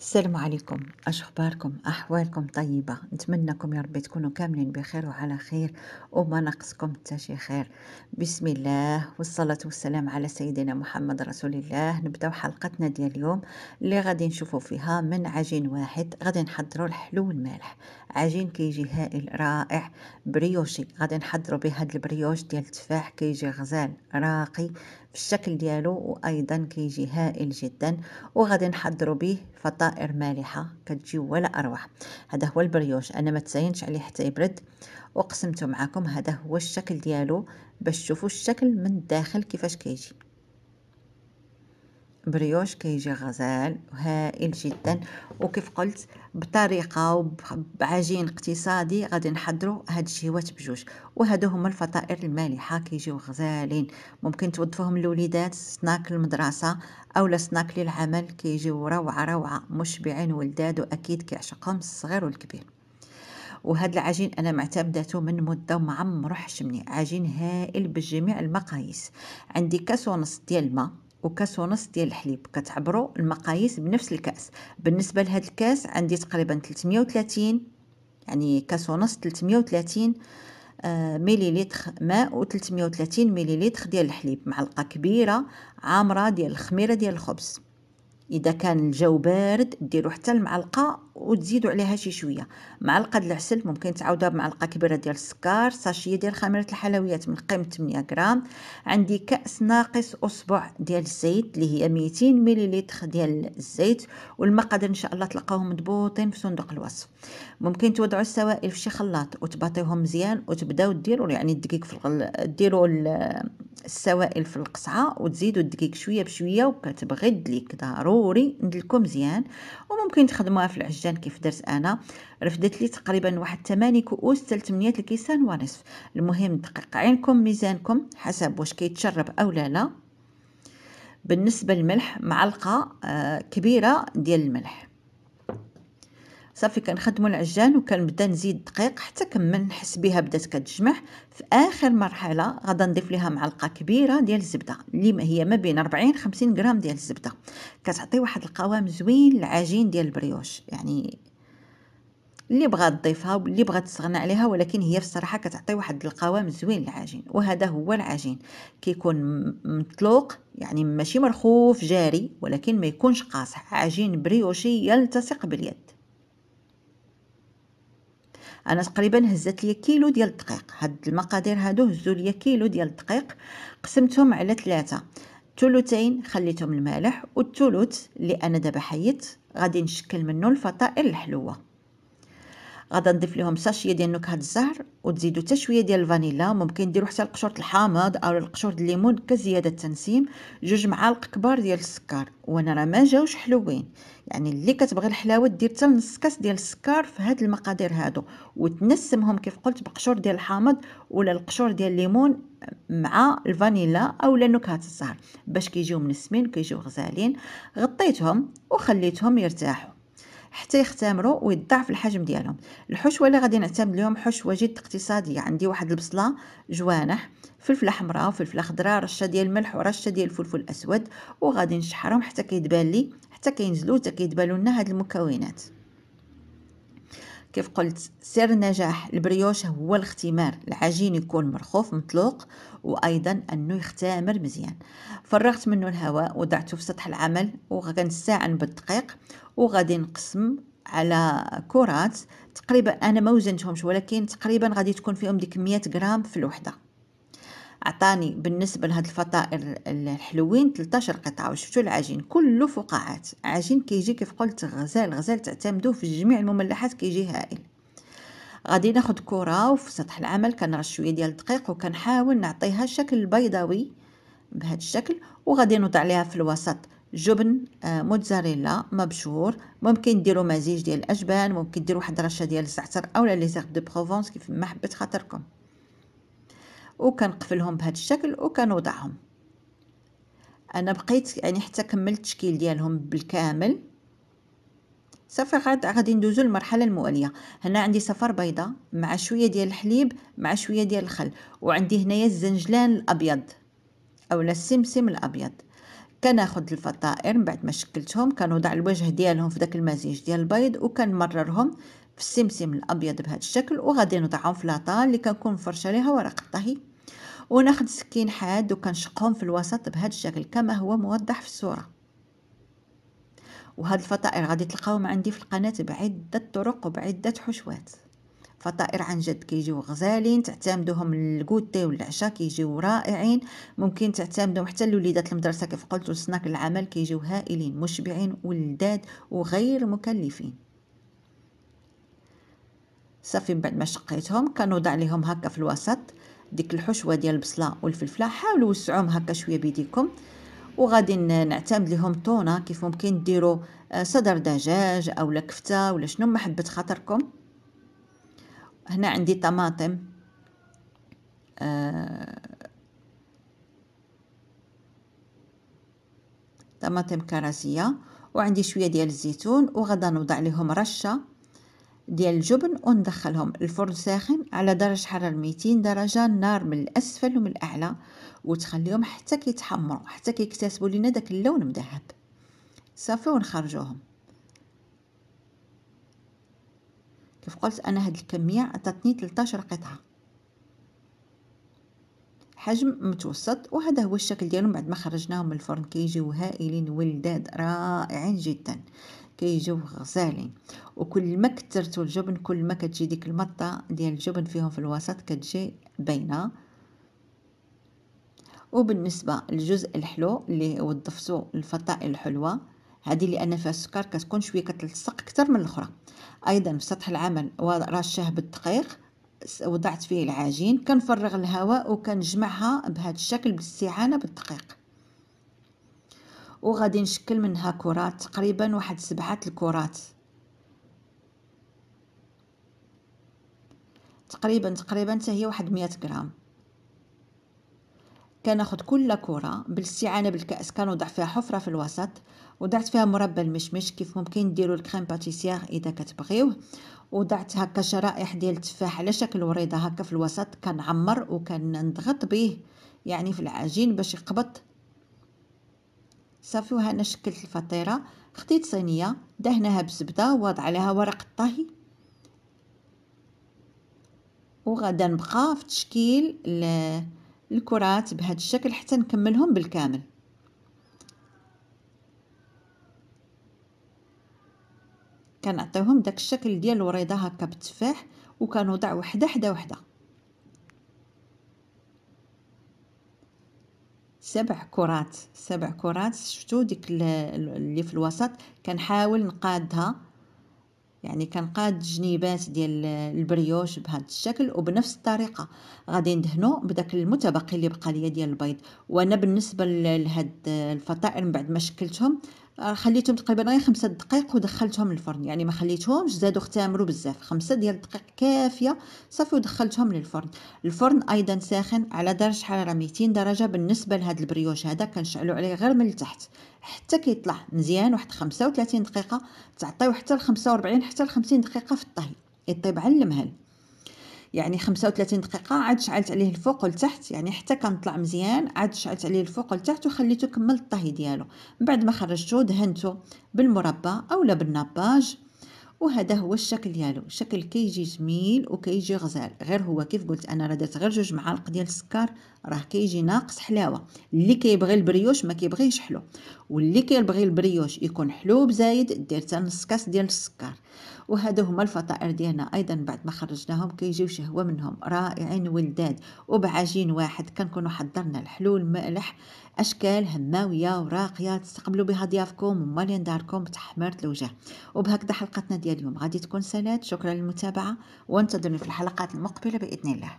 السلام عليكم اش اخباركم احوالكم طيبه نتمنىكم يا ربي تكونوا كاملين بخير وعلى خير وما نقصكم حتى شي خير بسم الله والصلاه والسلام على سيدنا محمد رسول الله نبداو حلقتنا ديال اليوم اللي غادي نشوفوا فيها من عجين واحد غادي نحضروا الحلو والمالح عجين كيجي هائل رائع بريوشي غادي نحضروا بهاد البريوش ديال التفاح كيجي غزال راقي الشكل ديالو وايضا كيجي هائل جدا وغادي نحضروا به فطائر مالحه كتجي ولا اروع هذا هو البريوش انا ما تساينش عليه حتى يبرد وقسمته معكم هذا هو الشكل ديالو باش تشوفوا الشكل من الداخل كيفاش كيجي بريوش كيجي غزال وهائل جدا وكيف قلت بطريقه وبعجين اقتصادي غادي نحضروا هاد الشهوات بجوج وهادو هما الفطائر المالحه كيجيو غزالين ممكن توظفوهم للوليدات سناك المدرسه اولا سناك للعمل كيجيو روعه روعه مشبعين ولداد واكيد كيعشقهم الصغير والكبير وهاد العجين انا معتمدته من مده وما عمرو حشمني عجين هائل بجميع المقاييس عندي كاس ونص ديال الماء وكاس ونص ديال الحليب كتعبروا المقاييس بنفس الكاس بالنسبه لهذا الكاس عندي تقريبا 330 يعني كاس ونص 330 مليليتر ماء و 330 مليليتر ديال الحليب معلقه كبيره عامره ديال الخميره ديال الخبز اذا كان الجو بارد ديروا حتى المعلقه وتزيدوا عليها شي شويه معلقه ديال العسل ممكن تعاودوها بمعلقه كبيره ديال السكر ساشيه ديال خميره الحلويات من قيمه 8 غرام عندي كاس ناقص اصبع ديال الزيت اللي هي 200 مليلتر ديال الزيت والمقادير ان شاء الله تلقاوهم مضبوطين في صندوق الوصف ممكن توضعوا السوائل في شي خلاط وتباطيوهم مزيان وتبداو ديروا يعني الدقيق في الغل... ديروا السوائل في القصعه وتزيدوا الدقيق شويه بشويه وكتبغي الدليك ضروري ندلكو مزيان وممكن تخدموها في العجه الكيسان كيف درت انا رفدت لي تقريبا واحد 8 كؤوس حتى 8 الكيسان ونصف المهم دقق عينكم ميزانكم حسب واش كيتشرب او لا لا بالنسبه للملح معلقه آه، كبيره ديال الملح صافي كنخدمو العجان وكنبدا نزيد الدقيق حتى كمل نحس بها بدات كتجمع في اخر مرحله غادا نضيف ليها معلقه كبيره ديال الزبده اللي هي ما بين 40 50 غرام ديال الزبده كتعطي واحد القوام زوين للعجين ديال البريوش يعني اللي بغا تضيفها واللي بغا تستغنى عليها ولكن هي في الصراحه كتعطي واحد القوام زوين للعجين وهذا هو العجين كيكون مطلوق يعني ماشي مرخوف جاري ولكن ما يكونش قاصح عجين بريوشي يلتصق باليد انا تقريبا هزت لي كيلو ديال الدقيق هاد المقادير هادو هزوا لي كيلو ديال الدقيق قسمتهم على ثلاثة ثلثين خليتهم المالح والثلث اللي انا دابا حيت غادي نشكل منه الفطائر الحلوه غادا نضيف لهم ساشيه ديال نكهه الزهر وتزيدوا حتى شويه ديال الفانيلا ممكن ديروا حتى القشور الحامض او القشره الليمون كزياده التنسيم جوج معالق كبار ديال السكر وانا راه ما جاوش حلوين يعني اللي كتبغي الحلاوه دير حتى نص كاس ديال السكر في هاد المقادير هادو وتنسمهم كيف قلت بقشور ديال الحامض ولا القشور ديال الليمون مع الفانيلا اولا نكهه الزهر باش كيجيو منسمين كيجيو غزالين غطيتهم وخليتهم يرتاحوا حتى يختمروا ويضعف الحجم ديالهم الحشوه اللي غادي نعتمد اليوم حشوه جد اقتصاديه عندي واحد البصله جوانح فلفله حمراء وفلفله خضراء رشه ديال الملح ورشه ديال الفلفل الاسود وغادي نشحرهم حتى كيتبان لي حتى كينزلوا حتى كيدبانوا لنا هاد المكونات كيف قلت سر نجاح البريوش هو الاختمار العجين يكون مرخوف مطلوق وايضا انه يختمر مزيان فرغت منه الهواء وضعته في سطح العمل وغنساعن بالدقيق وغادي نقسم على كرات تقريبا انا ما وزنتهمش ولكن تقريبا غادي تكون فيهم ديك 100 غرام في الوحده عطاني بالنسبه لهاد الفطائر الحلوين 13 قطعه وشفتوا العجين كله فقاعات عجين كيجي كيف قلت غزال غزال تعتمدوه في جميع المملحات كيجي هائل غادي ناخذ كره وفي سطح العمل كنرش شويه ديال الدقيق وكنحاول نعطيها الشكل البيضاوي بهذا الشكل وغادي نوضع عليها في الوسط جبن آه، موتزاريلا مبشور ممكن ديروا مزيج ديال الاجبان ممكن ديروا واحد رشه ديال الزعتر اولا لي زيرب دو بروفونس كيف ما حبيت خاطركم وكنقفلهم بهذا الشكل وكنوضعهم انا بقيت يعني حتى كملت التشكيل ديالهم بالكامل صافي غاد غادي ندوزو للمرحله المواليه هنا عندي صفر بيضه مع شويه ديال الحليب مع شويه ديال الخل وعندي هنايا الزنجلان الابيض اولا السمسم الابيض كناخذ الفطائر من بعد ما شكلتهم كنوضع الوجه ديالهم في داك المزيج ديال البيض وكنمررهم في السمسم الابيض بهذا الشكل وغادي نضعهم في لاطال اللي كنكون مفرشه ليها ورق الطهي وناخذ سكين حاد وكنشقهم في الوسط بهذا الشكل كما هو موضح في الصوره وهاد الفطائر غادي تلقاوهم عندي في القناه بعده طرق وبعده حشوات فطائر عن جد كيجيو غزالين تعتمدوهم للكوتي والعشاء كيجيو رائعين ممكن تعتمدوهم حتى لوليدات المدرسه كيف قلت وسناك العمل كيجيو هائلين مشبعين ولذاذ وغير مكلفين صافي من بعد ما شقيتهم كنوضع لهم هكا في الوسط ديك الحشوه ديال البصله والفلفله حاولوا وسعوهم هكا شويه بيديكم وغادي نعتمد لهم طونه كيف ممكن ديروا آه، صدر دجاج او كفته ولا شنو ما حبت خاطركم هنا عندي طماطم آه طماطم كراسيه وعندي شويه ديال الزيتون وغادي نوضع لهم رشه ديال الجبن وندخلهم الفرن ساخن على درجة حرارة 200 درجة نار من الأسفل ومن الأعلى وتخليهم حتى كيتحمروا حتى كيكتسبوا لنا داك اللون مذهب صافي ونخرجوهم كيف قلت انا هاد الكميه عطاتني 13 قطعه حجم متوسط وهذا هو الشكل ديالهم بعد ما خرجناهم من الفرن كيجيو هائلين ولداد رائعين جدا كيجيو غزالين وكل ما كثرتوا الجبن كل ما كتجي ديك المطه ديال الجبن فيهم في الوسط كتجي باينه وبالنسبه للجزء الحلو اللي وضفتو الفطائر الحلوه هذه لان فيها السكر كتكون شويه كتلصق اكثر من الاخرى ايضا في سطح العمل ورشه بالدقيق وضعت فيه العجين كنفرغ الهواء وكنجمعها بهذا الشكل بالاستعانه بالدقيق وغادي نشكل منها كرات تقريبا واحد سبعة الكرات تقريبا تقريبا حتى هي واحد 100 غرام كناخد كل كرة بالاستعانة بالكأس كنوضع فيها حفرة في الوسط وضعت فيها مربى المشمش كيف ممكن ديروا الكريم باتيسيير اذا كتبغيوه وضعت هكا شرائح ديال التفاح على شكل وريضه هكا في الوسط كنعمر وكنضغط به يعني في العجين باش يقبض صافي وهنا شكلت الفطيره خديت صينيه دهناها بزبده وضع عليها ورق الطهي وغدا نبقى في تشكيل الكرات بهذا الشكل حتى نكملهم بالكامل كنعطيوهم داك الشكل ديال الوريضه هكا بالتفاح وكنوضع وحده حدا وحده سبع كرات سبع كرات شفتوا ديك اللي في الوسط كنحاول نقادها يعني كنقاد جنيبات ديال البريوش بهذا الشكل وبنفس الطريقه غادي ندهنو بداك المتبقي اللي بقى ليا ديال البيض وانا بالنسبه لهاد الفطائر من بعد ما شكلتهم آه، خليتهم تقريبا غير خمسة دقائق ودخلتهم للفرن يعني ما خليتهمش زادوا اختامروا بزاف خمسة ديال الدقائق كافيه صافي ودخلتهم للفرن الفرن ايضا ساخن على درجه حراره 200 درجه بالنسبه لهذا البريوش هذا كنشعلوا عليه غير من التحت حتى كيطلع مزيان واحد 35 دقيقه تعطيو حتى ل 45 حتى ل 50 دقيقه في الطهي يطيب على المهل يعني 35 دقيقة عاد شعلت عليه الفوق والتحت يعني حتى كان طلع مزيان عاد شعلت عليه الفوق والتحت وخليته كمل الطهي ديالو من بعد ما خرجته دهنته بالمربى اولا بالناباج وهذا هو الشكل ديالو شكل كيجي جميل وكيجي غزال غير هو كيف قلت انا راه درت غير جوج معالق ديال السكر راه كيجي ناقص حلاوه اللي كيبغي البريوش ما كيبغيش حلو واللي كيبغي البريوش يكون حلو بزايد دير حتى نص كاس ديال السكر وهذا هما الفطائر ديالنا ايضا بعد ما خرجناهم كيجيو شهوه منهم رائعين ولداد وبعجين واحد كنكونوا حضرنا الحلول مالح اشكال هماويه وراقيه تستقبلوا بها ضيافكم ومالين داركم تحمرت الوجه وبهكذا حلقتنا ديال اليوم غادي تكون سالات شكرا للمتابعه وانتظروني في الحلقات المقبله باذن الله